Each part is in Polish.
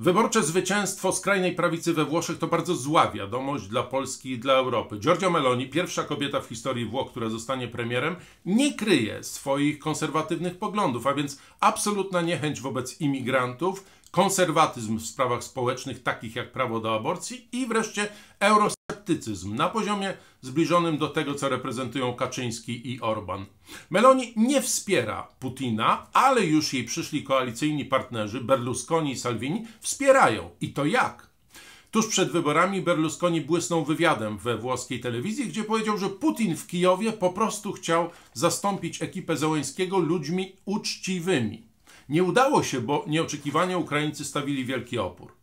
Wyborcze zwycięstwo skrajnej prawicy we Włoszech to bardzo zła wiadomość dla Polski i dla Europy. Giorgio Meloni, pierwsza kobieta w historii Włoch, która zostanie premierem, nie kryje swoich konserwatywnych poglądów, a więc absolutna niechęć wobec imigrantów, konserwatyzm w sprawach społecznych, takich jak prawo do aborcji i wreszcie euro sceptycyzm na poziomie zbliżonym do tego, co reprezentują Kaczyński i Orban. Meloni nie wspiera Putina, ale już jej przyszli koalicyjni partnerzy Berlusconi i Salvini wspierają. I to jak? Tuż przed wyborami Berlusconi błysnął wywiadem we włoskiej telewizji, gdzie powiedział, że Putin w Kijowie po prostu chciał zastąpić ekipę Zełęskiego ludźmi uczciwymi. Nie udało się, bo nieoczekiwanie Ukraińcy stawili wielki opór.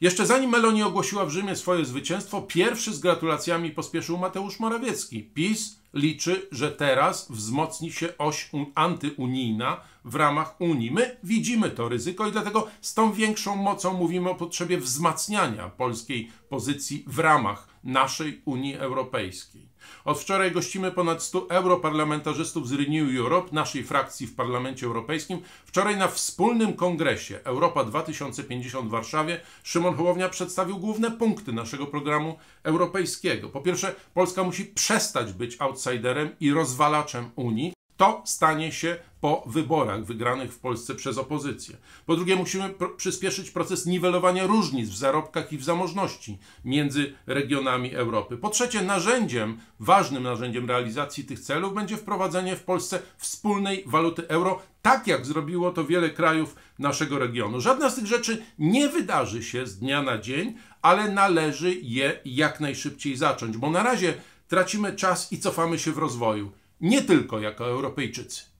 Jeszcze zanim Meloni ogłosiła w Rzymie swoje zwycięstwo, pierwszy z gratulacjami pospieszył Mateusz Morawiecki. PiS liczy, że teraz wzmocni się oś antyunijna w ramach Unii. My widzimy to ryzyko i dlatego z tą większą mocą mówimy o potrzebie wzmacniania polskiej pozycji w ramach naszej Unii Europejskiej. Od wczoraj gościmy ponad 100 europarlamentarzystów z Renew Europe, naszej frakcji w Parlamencie Europejskim. Wczoraj na wspólnym kongresie Europa 2050 w Warszawie Szymon Hołownia przedstawił główne punkty naszego programu europejskiego. Po pierwsze, Polska musi przestać być outsiderem i rozwalaczem Unii, to stanie się po wyborach wygranych w Polsce przez opozycję. Po drugie, musimy przyspieszyć proces niwelowania różnic w zarobkach i w zamożności między regionami Europy. Po trzecie, narzędziem, ważnym narzędziem realizacji tych celów będzie wprowadzenie w Polsce wspólnej waluty euro, tak jak zrobiło to wiele krajów naszego regionu. Żadna z tych rzeczy nie wydarzy się z dnia na dzień, ale należy je jak najszybciej zacząć, bo na razie tracimy czas i cofamy się w rozwoju nie tylko jako Europejczycy.